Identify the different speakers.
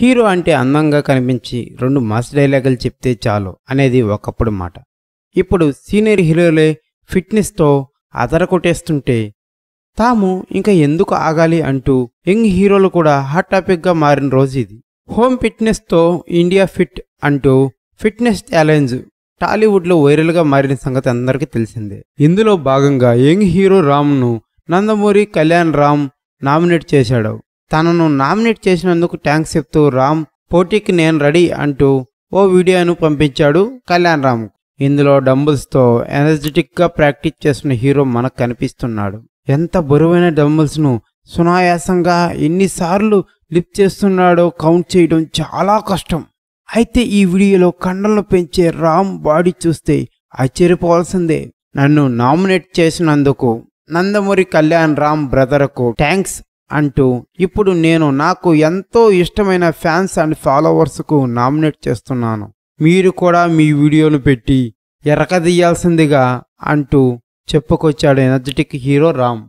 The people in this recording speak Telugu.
Speaker 1: హీరో అంటే అందంగా కనిపించి రెండు మాస్ డైలాగులు చెప్తే చాలు అనేది ఒకప్పుడు మాట ఇప్పుడు సీనియర్ హీరోలే ఫిట్నెస్తో అదర కొట్టేస్తుంటే తాము ఇంకా ఎందుకు ఆగాలి అంటూ యంగ్ హీరోలు కూడా హాట్ టాపిక్గా మారిన రోజు ఇది హోమ్ ఫిట్నెస్తో ఇండియా ఫిట్ అంటూ ఫిట్నెస్ ఛాలెంజ్ టాలీవుడ్లో వైరల్గా మారిన సంగతి అందరికీ తెలిసిందే ఇందులో భాగంగా యంగ్ హీరో రామ్ను నందమూరి కళ్యాణ్ రామ్ నామినేట్ చేశాడు తనను నామినేట్ చేసినందుకు ట్యాంక్స్ చెప్తూ రామ్ పోటీకి నేను రెడీ అంటూ ఓ వీడియోను పంపించాడు కళ్యాణ్ రామ్ ఇందులో డంబుల్స్తో ఎనర్జెటిక్గా ప్రాక్టీస్ చేస్తున్న హీరో మనకు కనిపిస్తున్నాడు ఎంత బరువైన డంబుల్స్ను సునాయాసంగా ఎన్నిసార్లు లిఫ్ట్ చేస్తున్నాడో కౌంట్ చేయడం చాలా కష్టం అయితే ఈ వీడియోలో కండలను పెంచే రామ్ బాడీ చూస్తే ఆశ్చర్యపోవాల్సిందే నన్ను నామినేట్ చేసినందుకు నందమూరి కళ్యాణ్ రామ్ బ్రదర్కు థ్యాంక్స్ అంటూ ఇప్పుడు నేను నాకు ఎంతో ఇష్టమైన ఫ్యాన్స్ అండ్ ఫాలోవర్స్కు నామినేట్ చేస్తున్నాను మీరు కూడా మీ వీడియోను పెట్టి ఎరకదీయాల్సిందిగా అంటూ చెప్పుకొచ్చాడు ఎనర్జెటిక్ హీరో రామ్